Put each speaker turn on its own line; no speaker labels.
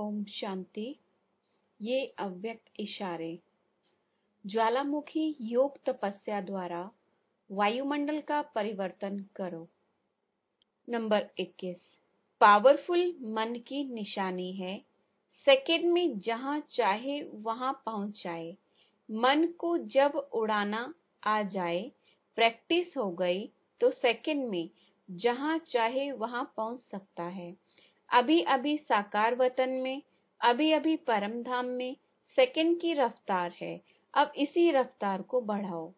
ओम शांति ये अव्यक्त इशारे ज्वालामुखी योग तपस्या द्वारा वायुमंडल का परिवर्तन करो नंबर 21 पावरफुल मन की निशानी है सेकेंड में जहां चाहे वहां पहुंच जाए मन को जब उड़ाना आ जाए प्रैक्टिस हो गई तो सेकेंड में जहां चाहे वहां पहुंच सकता है अभी अभी साकार वतन में अभी अभी परम धाम में सेकंड की रफ्तार है अब इसी रफ्तार को बढ़ाओ